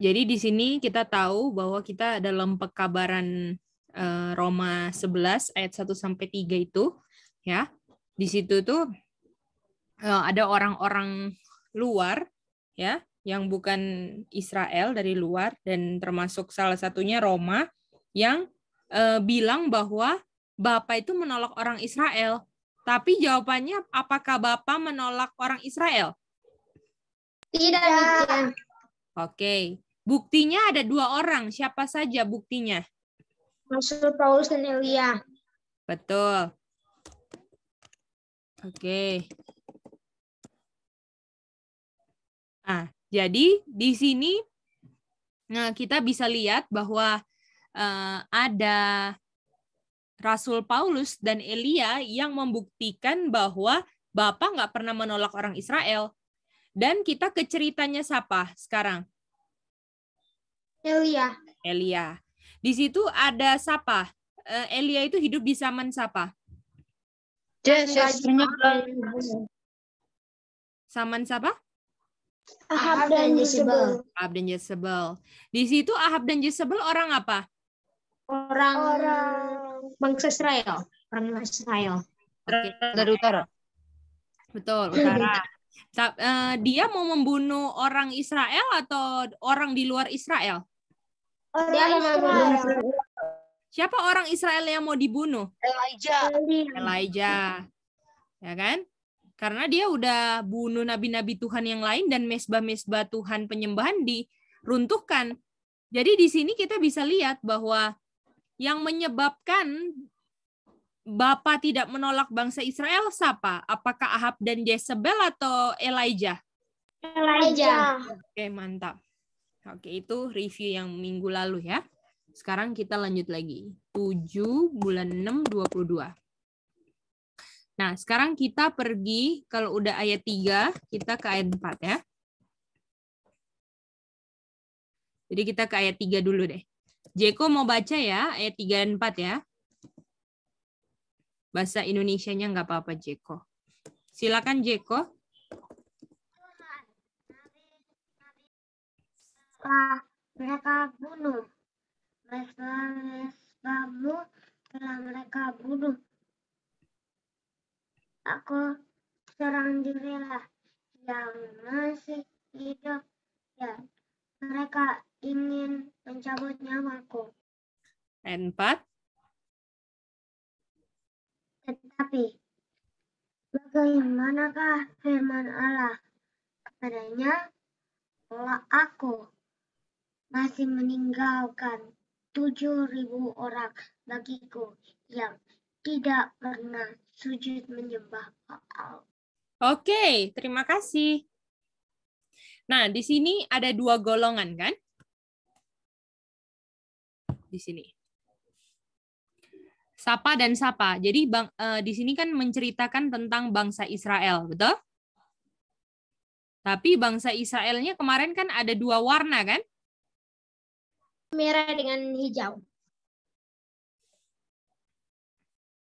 Jadi di sini kita tahu bahwa kita dalam pekabaran eh, Roma 11 ayat 1 sampai 3 itu ya. Di situ tuh eh, ada orang-orang luar ya yang bukan Israel dari luar dan termasuk salah satunya Roma yang uh, bilang bahwa Bapak itu menolak orang Israel. Tapi jawabannya apakah Bapak menolak orang Israel? Tidak. Oke. Buktinya ada dua orang. Siapa saja buktinya? Rasul Paulus dan Elia. Betul. Oke. Nah, jadi di sini nah kita bisa lihat bahwa uh, ada Rasul Paulus dan Elia yang membuktikan bahwa Bapak nggak pernah menolak orang Israel. Dan kita ke ceritanya siapa sekarang? Elia. Elia. Di situ ada sapa. Eh, Elia itu hidup di zaman sapa. Saman siapa? Ahab dan Jezebel. Ahab dan Jezebel. Di situ Ahab dan Jezebel orang apa? Orang, orang bangsa Israel. Orang Israel. Okay. Dari utara. Betul, utara. Eh, dia mau membunuh orang Israel atau orang di luar Israel? Siapa orang Israel yang mau dibunuh? Elijah. Elijah. Ya kan? Karena dia udah bunuh nabi-nabi Tuhan yang lain dan mesbah-mesbah Tuhan penyembahan diruntuhkan. Jadi di sini kita bisa lihat bahwa yang menyebabkan Bapak tidak menolak bangsa Israel siapa? Apakah Ahab dan Jezebel atau Elijah? Elijah. Oke, mantap. Oke, itu review yang minggu lalu ya. Sekarang kita lanjut lagi. 7 bulan 6 22. Nah, sekarang kita pergi kalau udah ayat 3, kita ke ayat 4 ya. Jadi kita ke ayat 3 dulu deh. Jeko mau baca ya, ayat 3 dan 4 ya. Bahasa Indonesianya nggak apa-apa, Jeko. Silakan, Jeko. telah mereka bunuh. Mesbah-mesbahmu telah mereka bunuh. Aku seorang dirilah yang masih hidup dan ya, mereka ingin mencabut nyawaku. empat. Tetapi, bagaimanakah firman Allah kepadanya? Tolak aku masih meninggalkan 7.000 orang bagiku yang tidak pernah sujud menyembah Baal. Oke, terima kasih. Nah, di sini ada dua golongan kan? Di sini. Sapa dan Sapa. Jadi bang, eh, di sini kan menceritakan tentang bangsa Israel, betul? Tapi bangsa Israelnya kemarin kan ada dua warna kan? merah dengan hijau.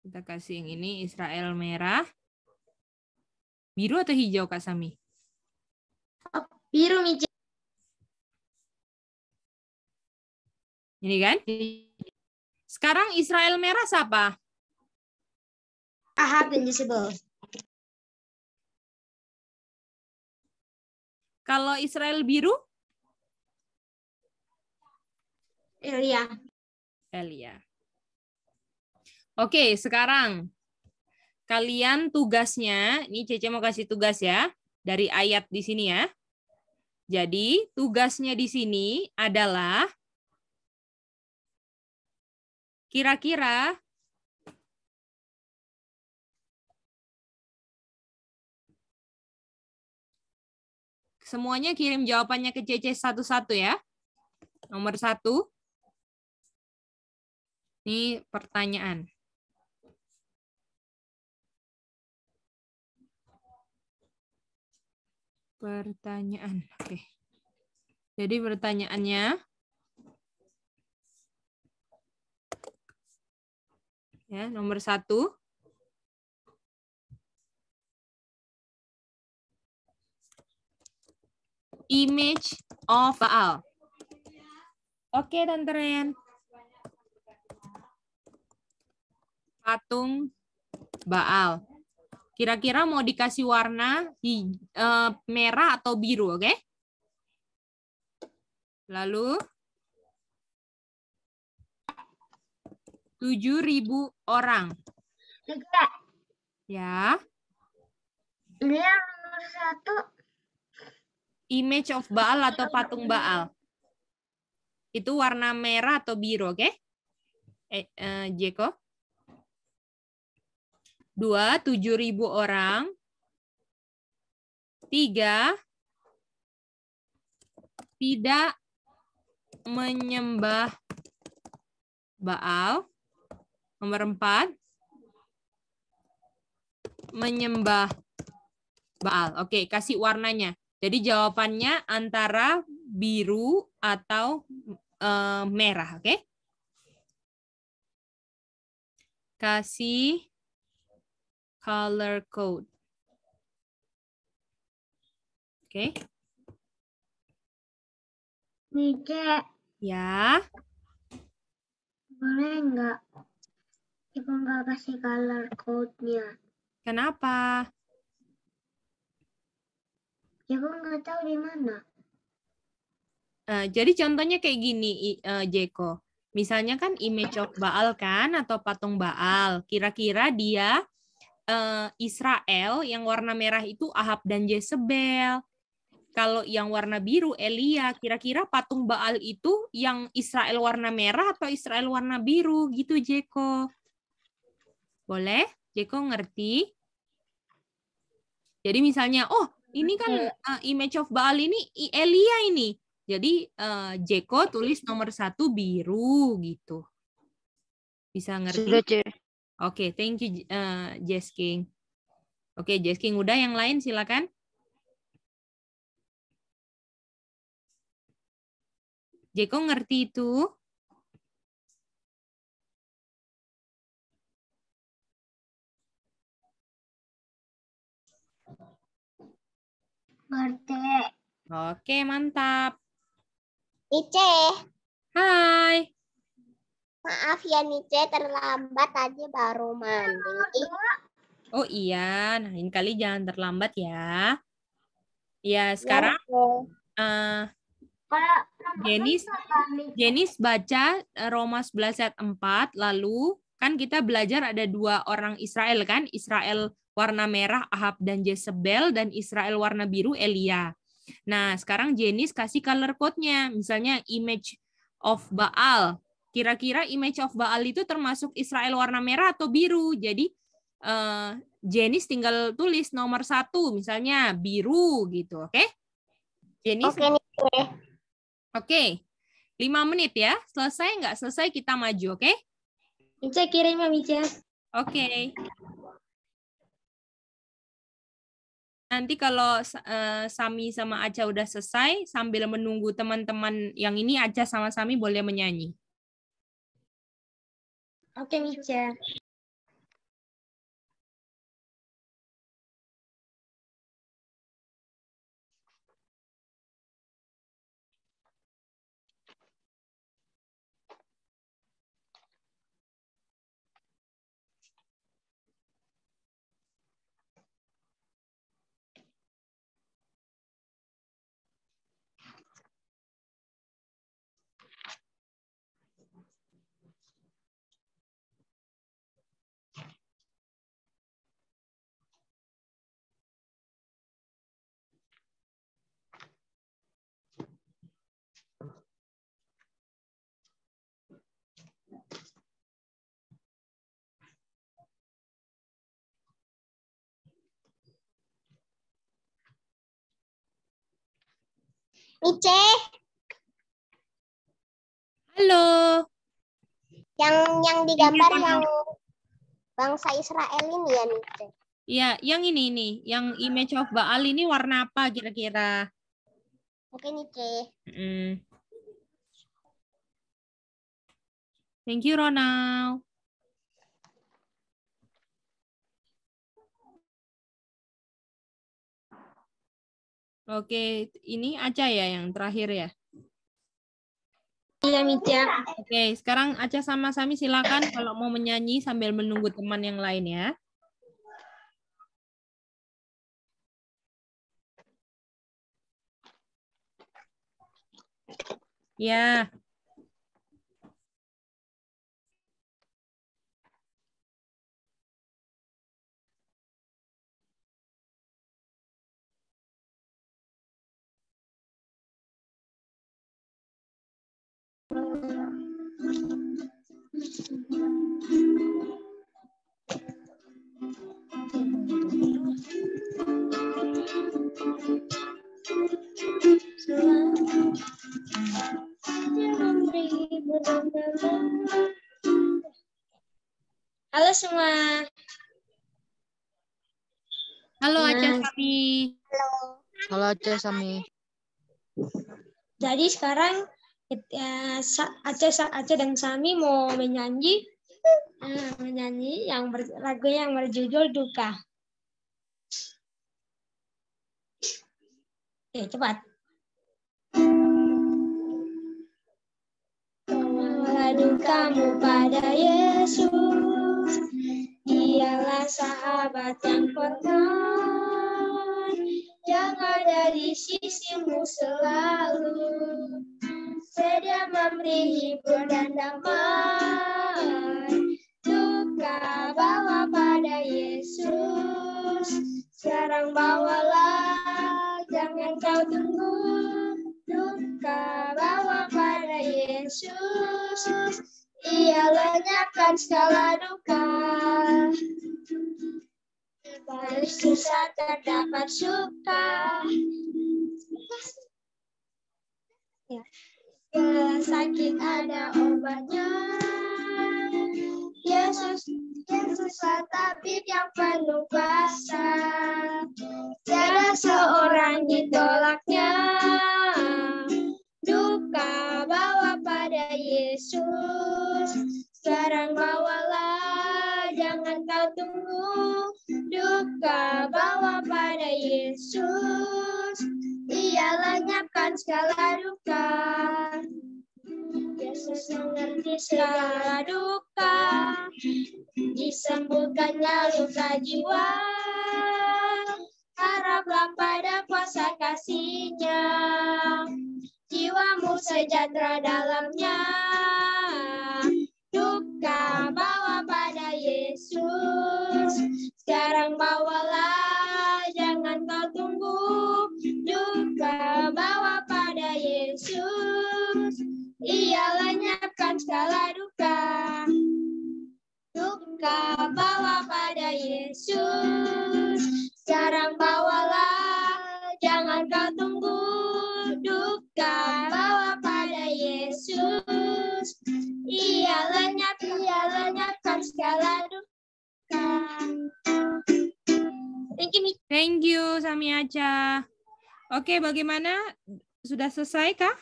Kita kasih yang ini Israel merah. Biru atau hijau Kak Sami? Oh, biru hijau. Ini kan? Sekarang Israel merah siapa? Ahab invisible. Kalau Israel biru? Elia. Elia. Oke, sekarang kalian tugasnya, ini Cece mau kasih tugas ya, dari ayat di sini ya. Jadi, tugasnya di sini adalah kira-kira semuanya kirim jawabannya ke Cc satu-satu ya. Nomor satu, ini pertanyaan. Pertanyaan, oke. Jadi pertanyaannya, ya nomor satu, image of Baal. Oke, Tante Ren. patung Baal. Kira-kira mau dikasih warna eh, merah atau biru, oke? Okay? Lalu 7.000 orang. Tiga. Ya. Ini yang nomor satu. Image of Baal atau patung Baal. Itu warna merah atau biru, oke? Okay? Eh, eh, Jeko? Dua, tujuh ribu orang. Tiga, tidak menyembah Baal. Nomor empat, menyembah Baal. Oke, kasih warnanya. Jadi jawabannya antara biru atau e, merah, oke? Kasih color code. Oke. Okay. Nike. Ya. Boleh nggak? Ibu nggak kasih color code-nya. Kenapa? Ibu nggak tahu di mana. Uh, jadi contohnya kayak gini, uh, Jeko. Misalnya kan image of Baal kan atau patung Baal. Kira-kira dia uh, Israel yang warna merah itu Ahab dan Jezebel. Kalau yang warna biru Elia, kira-kira patung Baal itu yang Israel warna merah atau Israel warna biru gitu Jeko. Boleh? Jeko ngerti? Jadi misalnya, oh ini kan uh, image of Baal ini Elia ini. Jadi uh, Jeko tulis nomor satu biru gitu. Bisa ngerti? Sudah, Oke, okay, thank you uh, Jess King. Oke, okay, Jess King udah yang lain silakan. Jeko ngerti itu? Ngerti. Oke, mantap. Ice. Hai. Maaf ya Nice terlambat tadi baru mandi. Iya, oh iya, nah ini kali jangan terlambat ya. Ya sekarang ya, Jenis Jenis baca eh, Roma 11 ayat 4 lalu kan kita belajar ada dua orang Israel kan Israel warna merah Ahab dan Jezebel dan Israel warna biru Elia. Nah sekarang Jenis kasih color code-nya misalnya image of Baal Kira-kira image of Baal itu termasuk Israel warna merah atau biru. Jadi eh, Jenis tinggal tulis nomor satu misalnya biru gitu, oke? Okay? Jenis. Oke. Oke. Lima menit ya. Selesai nggak selesai kita maju, oke? Okay? kirim kirim Mica. Oke. Nanti kalau uh, Sami sama Aca udah selesai, sambil menunggu teman-teman yang ini Aca sama Sami boleh menyanyi. Oke, Mica. Mice. Halo. Yang yang digambar ini, yang bangsa Israel ini ya Mice. Iya, yang ini ini, yang image of Baal ini warna apa kira-kira? Oke, Mice. Mm. Thank you Ronald. Oke, ini Aca ya yang terakhir ya. Iya, Mica. Oke, sekarang Aca sama Sami silakan kalau mau menyanyi sambil menunggu teman yang lain ya. Ya, Halo semua. Halo Aca nah. Sami. Halo. Halo Aceh Sami. Jadi sekarang aja eh, Aceh Aceh dan Sami mau menyanyi eh, menyanyi yang ber, lagu yang berjudul Duka. Oke, cepat. Mengadu kamu pada Yesus Dialah sahabat yang pertama, Yang ada di sisimu selalu dan damai, duka bawa pada Yesus sekarang bawalah jangan kau tunggu duka bawa pada Yesus ia lenyapkan segala duka dari susah terdapat suka ya yeah sakit ada obatnya. Yesus, Yesus tapi yang penuh kuasa. Tiada seorang ditolaknya. Duka bawa pada Yesus. Sekarang bawalah, jangan kau tunggu. Duka bawa pada Yesus dia lenyapkan segala duka. Yesus mengerti segala duka, disembuhkannya luka jiwa. Haraplah pada kuasa kasihnya, jiwamu sejahtera dalamnya. Duka bawa pada Yesus, sekarang bawalah segala duka. Duka bawa pada Yesus. Sekarang bawalah, jangan kau tunggu. Duka bawa pada Yesus. Ia lenyap, ia lenyapkan segala duka. Thank you, Thank you, Sami Aca. Oke, bagaimana? Sudah selesai kah?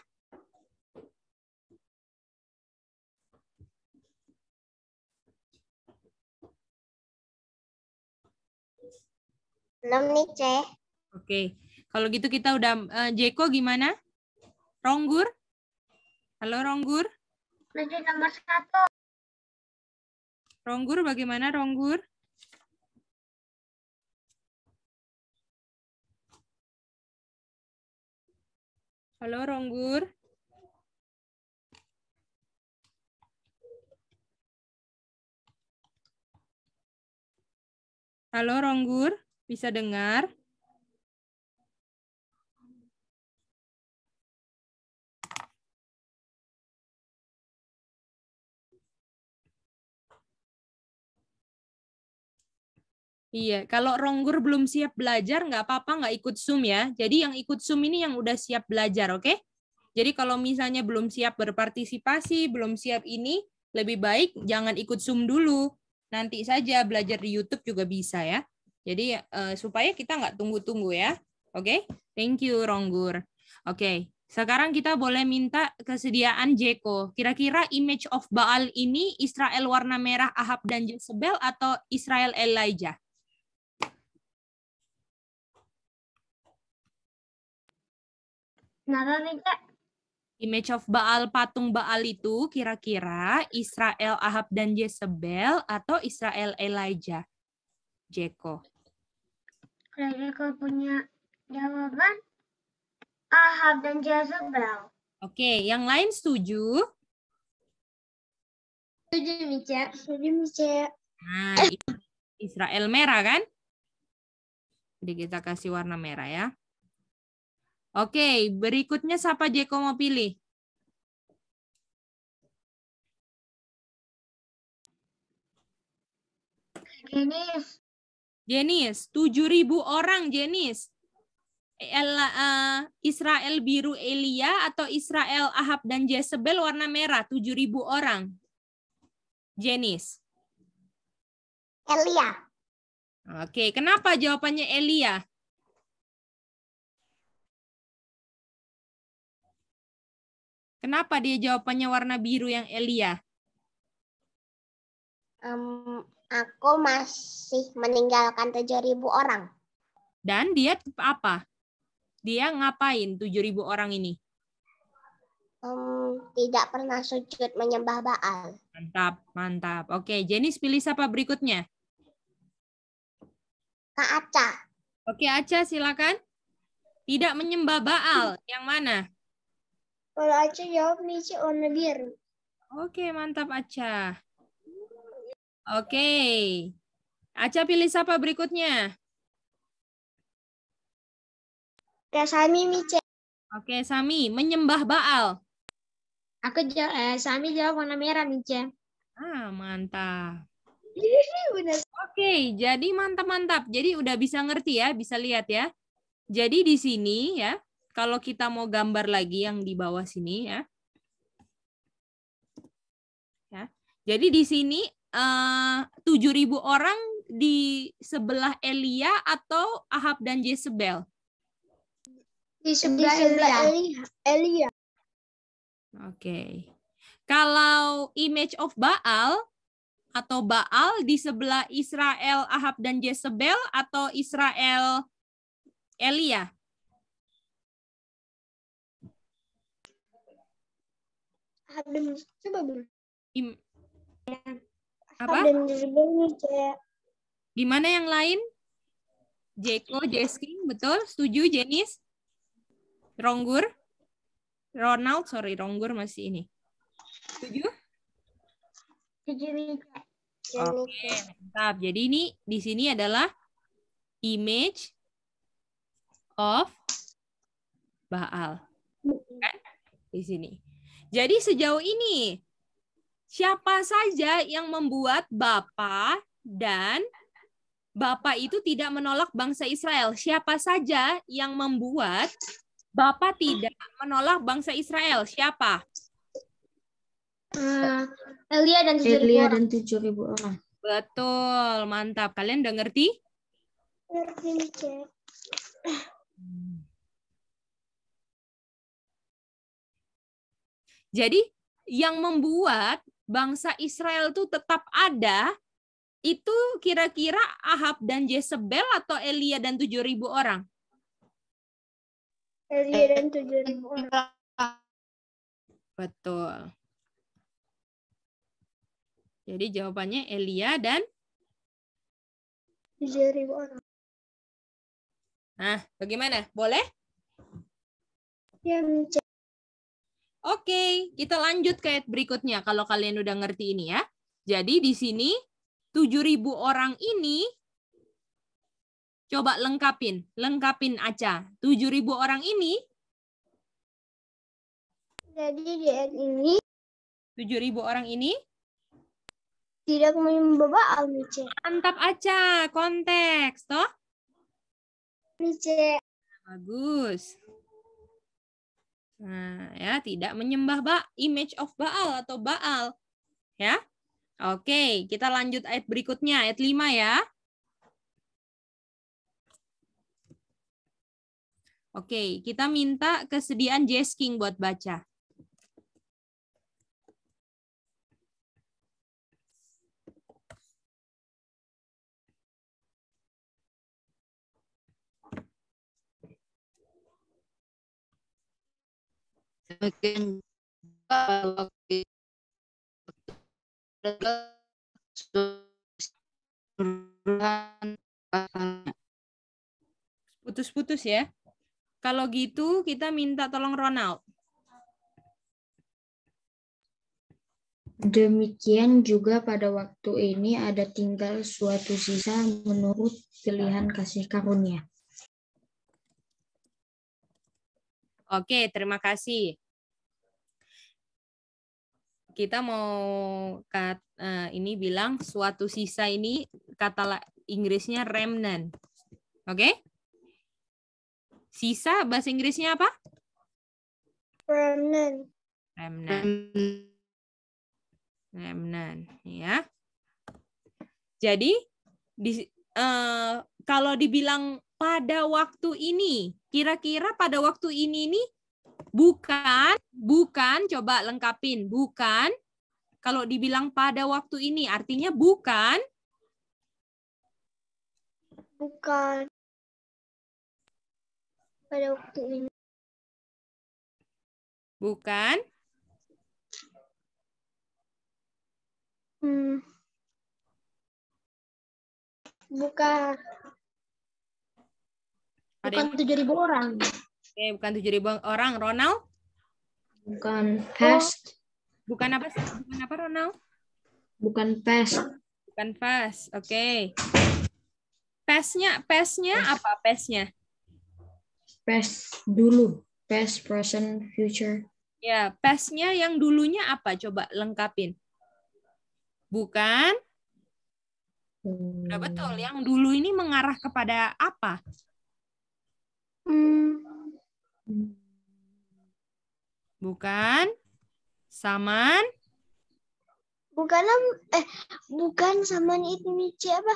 Belum nih, C. Oke. Kalau gitu kita udah uh, Jeko gimana? Ronggur? Halo Ronggur? Masih nomor satu. Ronggur bagaimana Ronggur? Halo Ronggur? Halo Ronggur? Bisa dengar? Iya, kalau Ronggur belum siap belajar, nggak apa-apa nggak ikut Zoom ya. Jadi yang ikut Zoom ini yang udah siap belajar, oke? Okay? Jadi kalau misalnya belum siap berpartisipasi, belum siap ini, lebih baik jangan ikut Zoom dulu. Nanti saja belajar di YouTube juga bisa ya. Jadi uh, supaya kita nggak tunggu-tunggu ya. Oke, okay? thank you Ronggur. Oke, okay. sekarang kita boleh minta kesediaan Jeko. Kira-kira image of Baal ini Israel warna merah Ahab dan Jezebel atau Israel Elijah? Nah, nih, Image of Baal, patung Baal itu kira-kira Israel Ahab dan Jezebel atau Israel Elijah? Jeko. Kira-kira punya jawaban, Ahab dan Jezebel. Oke, yang lain setuju? Setuju, Mica. Setuju, Mica. Nah, itu Israel merah kan? Jadi kita kasih warna merah ya. Oke, berikutnya siapa Jeko mau pilih? Dennis. Jenis, 7.000 orang jenis. Eh, Israel biru Elia atau Israel Ahab dan Jezebel warna merah, 7.000 orang. Jenis. Elia. Oke, kenapa jawabannya Elia? Kenapa dia jawabannya warna biru yang Elia? um, aku masih meninggalkan 7.000 orang. Dan dia apa? Dia ngapain 7.000 orang ini? Um, tidak pernah sujud menyembah Baal. Mantap, mantap. Oke, Jenis pilih siapa berikutnya? Kak Aca. Oke, Aca silakan. Tidak menyembah Baal, yang mana? Kalau Aca jawab warna biru. Oke, mantap Aca. Oke. Okay. Aca pilih siapa berikutnya? Oke, ya, Sami Mice. Oke, Sami. Menyembah Baal. Aku jawab, eh, Sami jawab warna merah, Mice. Ah, mantap. Oke, okay, jadi mantap-mantap. Jadi udah bisa ngerti ya, bisa lihat ya. Jadi di sini ya, kalau kita mau gambar lagi yang di bawah sini ya. Ya. Jadi di sini Eh, tujuh ribu orang di sebelah Elia atau Ahab dan Jezebel? Di sebelah, Elia. Elia. Oke. Okay. Kalau image of Baal atau Baal di sebelah Israel Ahab dan Jezebel atau Israel Elia? Ahab dan apa? Gimana yang lain? Jeko, Jesking, betul? Setuju, Jenis? Ronggur? Ronald, sorry, Ronggur masih ini. Setuju? Setuju, Oke, okay, mantap. Jadi ini di sini adalah image of Baal. Kan? Di sini. Jadi sejauh ini siapa saja yang membuat Bapa dan Bapa itu tidak menolak bangsa Israel. Siapa saja yang membuat Bapa tidak menolak bangsa Israel? Siapa? Uh, Elia dan tujuh Elia ribu orang. Betul, mantap. Kalian udah ngerti? Ngerti, Jadi yang membuat bangsa Israel itu tetap ada, itu kira-kira Ahab dan Jezebel atau Elia dan 7.000 orang? Elia dan 7.000 orang. Betul. Jadi jawabannya Elia dan 7.000 orang. Nah, bagaimana? Boleh? Ya, Oke, kita lanjut ke ayat berikutnya kalau kalian udah ngerti ini ya. Jadi di sini 7.000 orang ini coba lengkapin, lengkapin Tujuh 7.000 orang ini Jadi di ayat ini 7.000 orang ini tidak membawa Almice. Mantap aja konteks toh? Almice. Bagus. Nah, ya tidak menyembah ba image of Baal atau Baal. Ya. Oke, kita lanjut ayat berikutnya, ayat 5 ya. Oke, kita minta kesediaan Jess King buat baca. demikian putus-putus ya. Kalau gitu kita minta tolong Ronald. Demikian juga pada waktu ini ada tinggal suatu sisa menurut pilihan kasih karunia. Oke, terima kasih kita mau kat, uh, ini bilang suatu sisa ini kata Inggrisnya remnant. Oke? Okay? Sisa bahasa Inggrisnya apa? Remnant. Remnant. Remnant, ya. Jadi di uh, kalau dibilang pada waktu ini, kira-kira pada waktu ini nih Bukan, bukan, coba lengkapin. Bukan, kalau dibilang pada waktu ini, artinya bukan. Bukan. Pada waktu ini. Bukan. Hmm. Bukan. Bukan tujuh orang. Oke, bukan tujuh ribu orang. Ronald? Bukan oh, fast. Bukan apa sih? Bukan apa Ronald? Bukan fast. Bukan fast. Oke. Okay. Pesnya, apa pesnya? Pes dulu. Past, present, future. Ya, pastnya yang dulunya apa? Coba lengkapin. Bukan? Hmm. betul. Yang dulu ini mengarah kepada apa? Hmm. Bukan? Saman? Bukan eh bukan Saman itu Ibnu apa?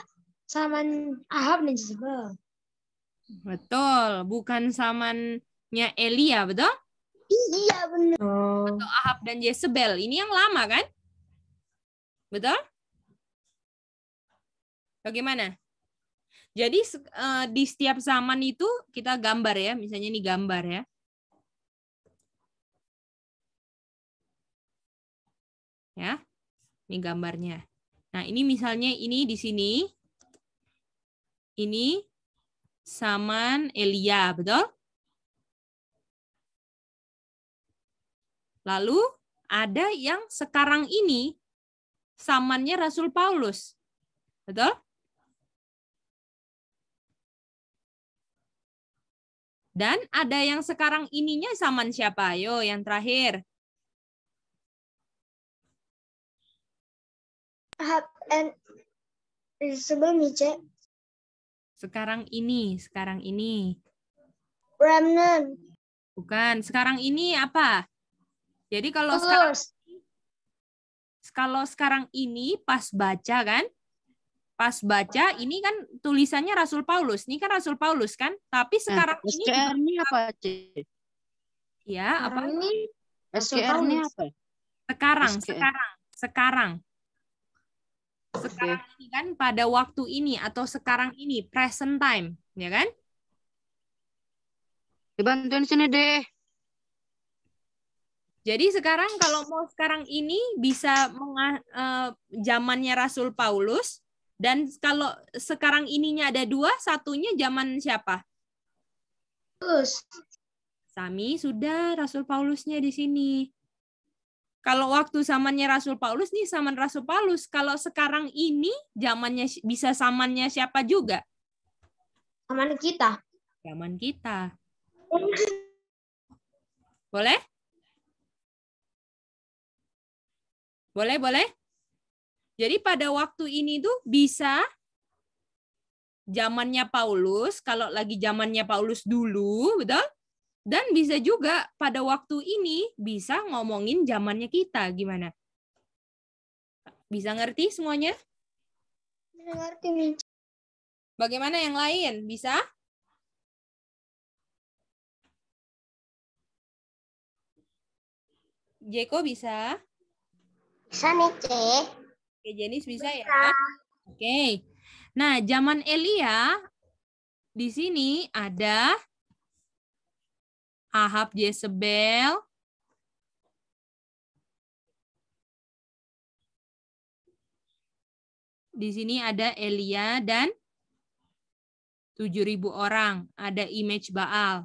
Saman Ahab dan Jezebel. Betul, bukan Samannya Elia, betul? Iya, benar. Atau Ahab dan Jezebel. Ini yang lama kan? Betul? Bagaimana? Jadi eh, di setiap zaman itu kita gambar ya, misalnya ini gambar ya. Ya. Ini gambarnya. Nah, ini misalnya ini di sini. Ini zaman Elia, betul? Lalu ada yang sekarang ini samannya Rasul Paulus. Betul? Dan ada yang sekarang ininya saman siapa? Yo, yang terakhir. Hab and sebelum Mice. Sekarang ini, sekarang ini. Remnant. Bukan, sekarang ini apa? Jadi kalau sekarang kalau sekarang ini pas baca kan, pas baca ini kan tulisannya Rasul Paulus. Ini kan Rasul Paulus kan, tapi nah, sekarang ini SCR-nya apa, C? Ya, apa ini? skr nya apa? Sekarang, SKR. sekarang, sekarang. Sekarang okay. ini kan pada waktu ini atau sekarang ini present time, ya kan? Dibantuin sini deh. Jadi sekarang kalau mau sekarang ini bisa menga, eh, zamannya Rasul Paulus, dan kalau sekarang ininya ada dua, satunya zaman siapa? Paulus. Sami sudah Rasul Paulusnya di sini. Kalau waktu zamannya Rasul Paulus nih zaman Rasul Paulus. Kalau sekarang ini zamannya bisa zamannya siapa juga? Zaman kita. Zaman kita. Boleh? Boleh, boleh? Jadi pada waktu ini tuh bisa zamannya Paulus, kalau lagi zamannya Paulus dulu, betul? Dan bisa juga pada waktu ini bisa ngomongin zamannya kita gimana? Bisa ngerti semuanya? Bisa ngerti. Bagaimana yang lain? Bisa? Jeko bisa? Bisa nih, Oke, jenis bisa, bisa. ya. Oke. Nah, zaman Elia di sini ada Ahab Jezebel. Di sini ada Elia dan 7.000 orang. Ada image Baal.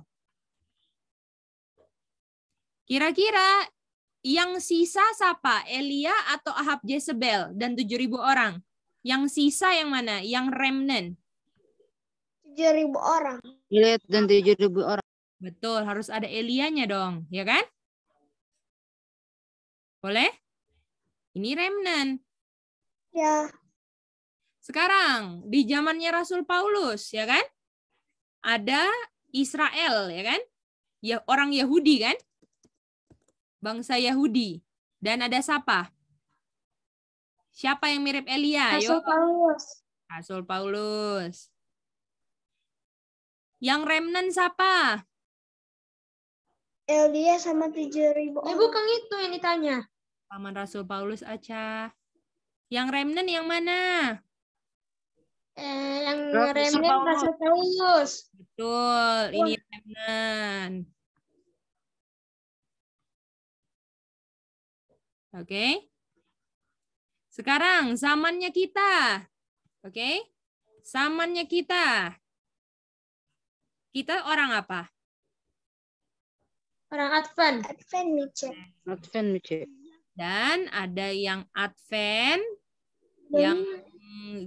Kira-kira yang sisa siapa? Elia atau Ahab Jezebel dan 7.000 orang? Yang sisa yang mana? Yang remnant? 7.000 orang. Elia dan 7.000 orang. Betul, harus ada Elianya dong, ya kan? Boleh? Ini remnant. Ya. Sekarang di zamannya Rasul Paulus, ya kan? Ada Israel, ya kan? Ya orang Yahudi kan? bangsa Yahudi. Dan ada siapa? Siapa yang mirip Elia? Rasul Paulus. Rasul Paulus. Yang remnan siapa? Elia sama 7.000 eh, orang. Ibu kang itu yang ditanya. Paman Rasul Paulus aja. Yang remnan yang mana? Eh, yang Rasul Rasul Paulus. Betul, ini remnan. Oke. Sekarang zamannya kita. Oke. Okay? Zamannya kita. Kita orang apa? Orang Advent. Advent Mitchell. Advent Mitchell. Dan ada yang Advent Dan, yang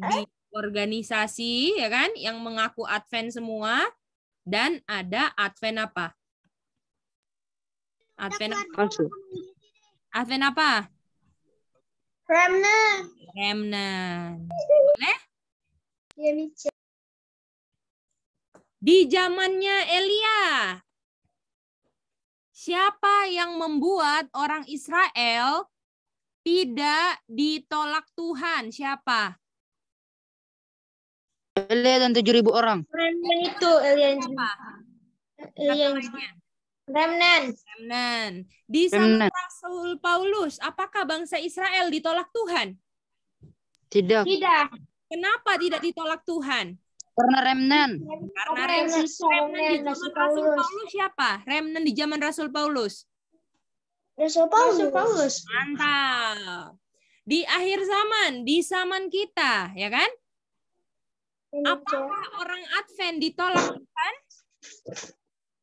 di organisasi ya kan yang mengaku Advent semua dan ada Advent apa? Advent palsu. Advent apa? Remnant. Remnant. Boleh? Ya, Di zamannya Elia, siapa yang membuat orang Israel tidak ditolak Tuhan? Siapa? Elia dan 7.000 orang. Remnant itu Elia yang Elia yang Remnan. Remnan. Di zaman Rasul Paulus, apakah bangsa Israel ditolak Tuhan? Tidak. Tidak. Kenapa tidak ditolak Tuhan? Karena remnan. Karena remnan. Remnan di zaman Rasul Paulus siapa? Remnan di zaman Rasul Paulus. Rasul Paulus. Rasul Paulus. Mantap. Di akhir zaman, di zaman kita, ya kan? Iya, apakah orang Advent ditolak Tuhan?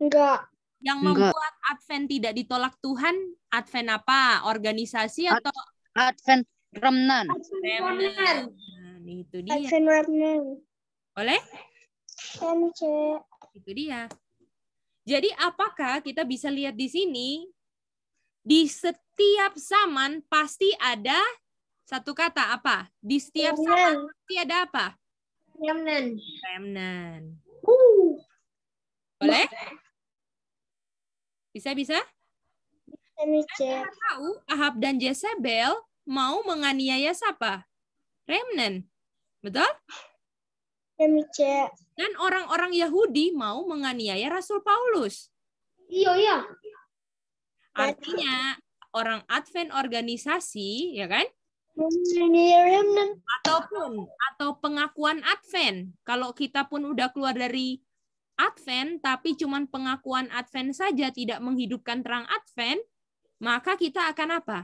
Enggak. Yang Enggak. membuat Advent tidak ditolak Tuhan, Advent apa? Organisasi atau Advent Remnan. Remnan. Nah, itu dia. Advent Remnan. Oleh? MC. Kan, itu dia. Jadi apakah kita bisa lihat di sini di setiap zaman pasti ada satu kata apa? Di setiap Remnan. zaman pasti ada apa? Remnan. Remnan. Uh. Boleh? Bisa-bisa? Anda tahu Ahab dan Jezebel mau menganiaya siapa? Remnant, Betul? Iya, dan orang-orang Yahudi mau menganiaya Rasul Paulus. Iya, iya. Artinya orang Advent organisasi, ya kan? Ataupun atau pengakuan Advent. Kalau kita pun udah keluar dari Advent tapi cuman pengakuan Advent saja tidak menghidupkan terang Advent, maka kita akan apa?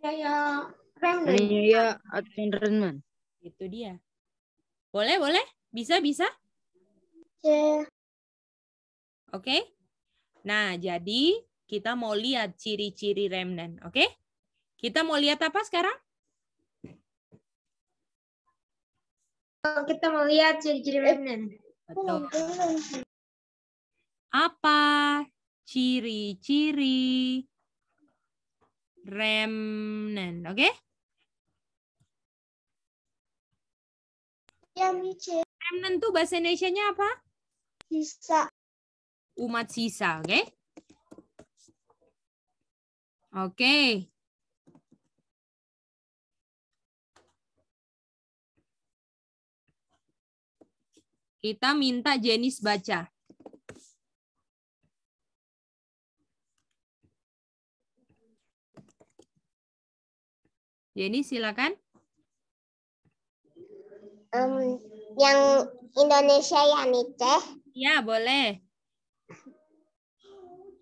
Raya Advent Itu dia. Boleh, boleh? Bisa, bisa? Oke. Iya. Oke. Nah, jadi kita mau lihat ciri-ciri Remnant. oke? Kita mau lihat apa sekarang? Kita mau lihat ciri-ciri Remnant. Betul. Apa ciri-ciri remnant, oke? Okay? Yang Remnant tuh bahasa Indonesia-nya apa? Sisa. Umat sisa, oke? Okay? Oke. Okay. Kita minta jenis baca. Jenny silakan. Um, yang Indonesia ya nih Ceh. Ya boleh.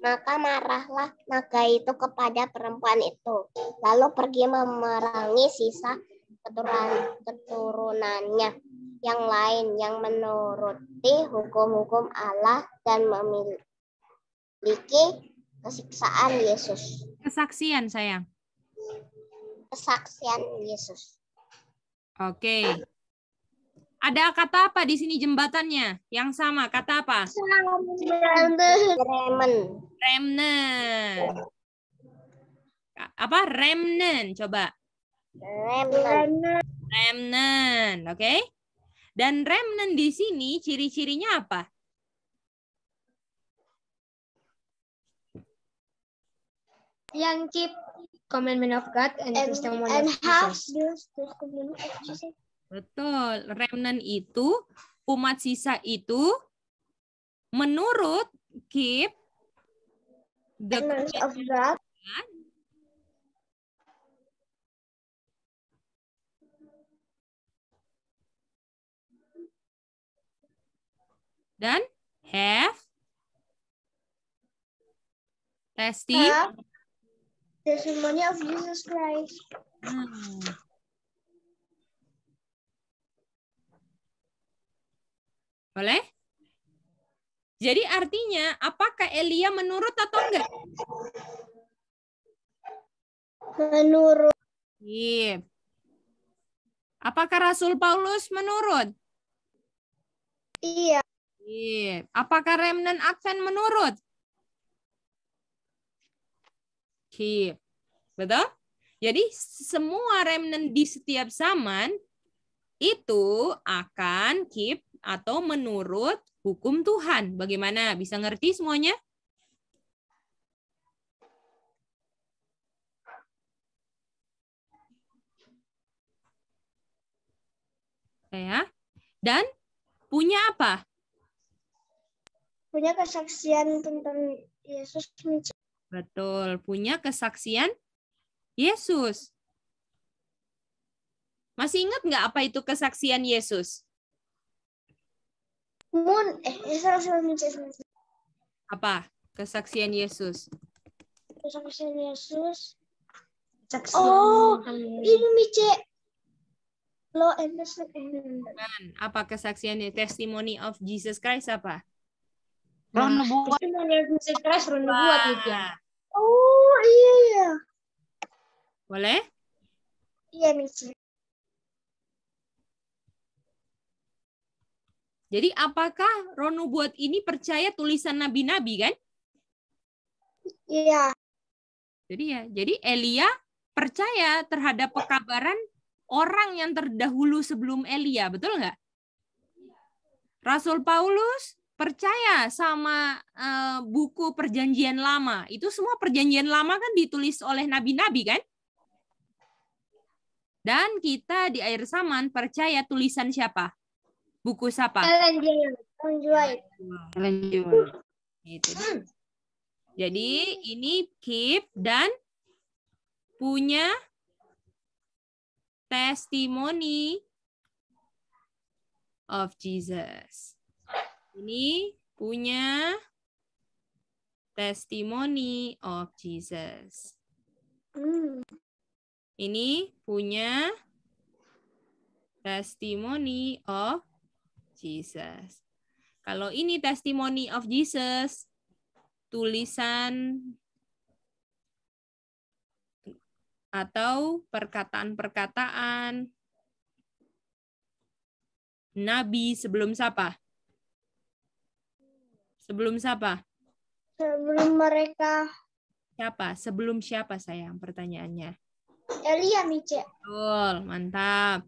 Maka marahlah naga itu kepada perempuan itu. Lalu pergi memerangi sisa keturunan, keturunannya yang lain yang menuruti hukum-hukum Allah dan memiliki kesiksaan Yesus. Kesaksian sayang. Kesaksian Yesus. Oke. Ada kata apa di sini jembatannya? Yang sama, kata apa? Remen. Remnen. Apa? Remnen, coba. Remnen. Remnen, oke? Okay? Dan remnant di sini ciri-cirinya apa? Yang keep commandment of God and, and testimony and have of Jesus. Betul. Remnant itu umat sisa itu menurut keep the commandment of God dan have testi testimony of Jesus Christ. Hmm. Boleh? Jadi artinya apakah Elia menurut atau enggak? Menurut. Iya. Apakah Rasul Paulus menurut? Iya. Apakah remnan absen menurut? Keep. Betul? Jadi semua remnan di setiap zaman itu akan keep atau menurut hukum Tuhan. Bagaimana? Bisa ngerti semuanya? Ya. Dan punya apa? punya kesaksian tentang Yesus Betul, punya kesaksian Yesus. Masih ingat nggak apa itu kesaksian Yesus? Mun, eh, Yesus Apa? Kesaksian Yesus. Kesaksian Yesus. Kesaksian oh, ini Mice. Lo Anderson. Apa kesaksiannya? Testimony of Jesus Christ apa? Nah, Ron buat. nubuat. Itu manifested buat gitu Oh iya iya. Boleh? Iya Miss. Jadi apakah Ronu buat ini percaya tulisan nabi-nabi kan? Iya. Jadi ya, jadi Elia percaya terhadap pekabaran orang yang terdahulu sebelum Elia, betul nggak? Rasul Paulus percaya sama uh, buku perjanjian lama. Itu semua perjanjian lama kan ditulis oleh nabi-nabi kan? Dan kita di air saman percaya tulisan siapa? Buku siapa? Ellen gitu. Jadi ini keep dan punya testimoni of Jesus ini punya testimony of Jesus. Hmm. Ini punya testimony of Jesus. Kalau ini testimony of Jesus, tulisan atau perkataan-perkataan nabi sebelum siapa? Sebelum siapa? Sebelum mereka. Siapa? Sebelum siapa sayang pertanyaannya? Elia Mice. Betul, mantap.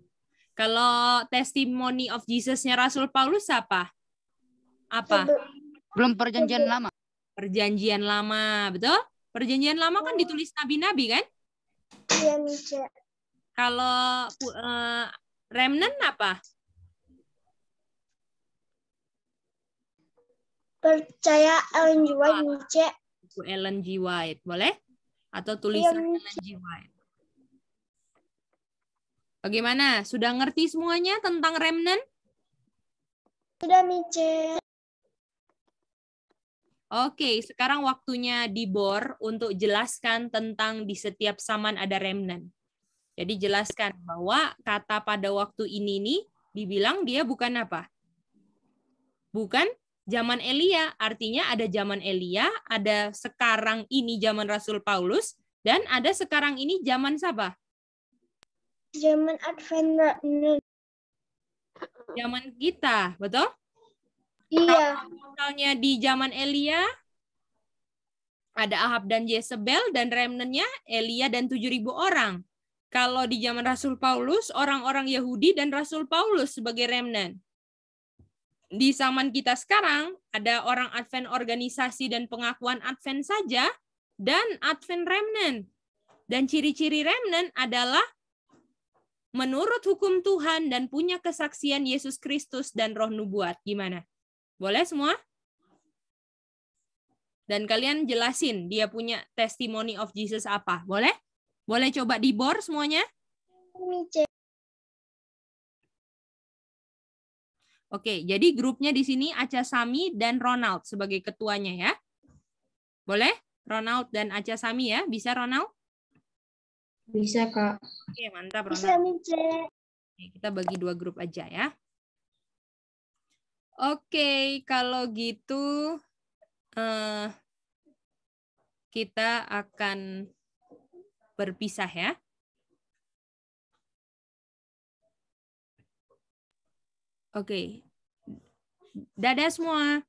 Kalau testimoni of Jesusnya Rasul Paulus apa? Apa? Belum perjanjian lama. Perjanjian lama, betul? Perjanjian lama kan oh. ditulis nabi-nabi kan? Iya, Mice. Kalau uh, remnant apa? percaya Ellen G. White Nietzsche. Buku Ellen G. White, boleh? Atau tulisan Ellen, Ellen G. White. Bagaimana? Sudah ngerti semuanya tentang remnant? Sudah, Mice. Oke, sekarang waktunya dibor untuk jelaskan tentang di setiap saman ada remnant. Jadi jelaskan bahwa kata pada waktu ini nih dibilang dia bukan apa? Bukan zaman Elia. Artinya ada zaman Elia, ada sekarang ini zaman Rasul Paulus, dan ada sekarang ini zaman siapa? Zaman Advent. Zaman kita, betul? Iya. Kalau misalnya di zaman Elia, ada Ahab dan Jezebel dan remnannya Elia dan 7.000 orang. Kalau di zaman Rasul Paulus, orang-orang Yahudi dan Rasul Paulus sebagai remnan di zaman kita sekarang ada orang Advent organisasi dan pengakuan Advent saja dan Advent remnant. Dan ciri-ciri remnant adalah menurut hukum Tuhan dan punya kesaksian Yesus Kristus dan roh nubuat. Gimana? Boleh semua? Dan kalian jelasin dia punya testimony of Jesus apa. Boleh? Boleh coba dibor semuanya? Oke, jadi grupnya di sini Aca Sami dan Ronald sebagai ketuanya ya. Boleh? Ronald dan Aca Sami ya. Bisa Ronald? Bisa, Kak. Oke, mantap Ronald. Bisa, Mice. Oke, kita bagi dua grup aja ya. Oke, kalau gitu eh, kita akan berpisah ya. Oke. Okay. Dadah semua.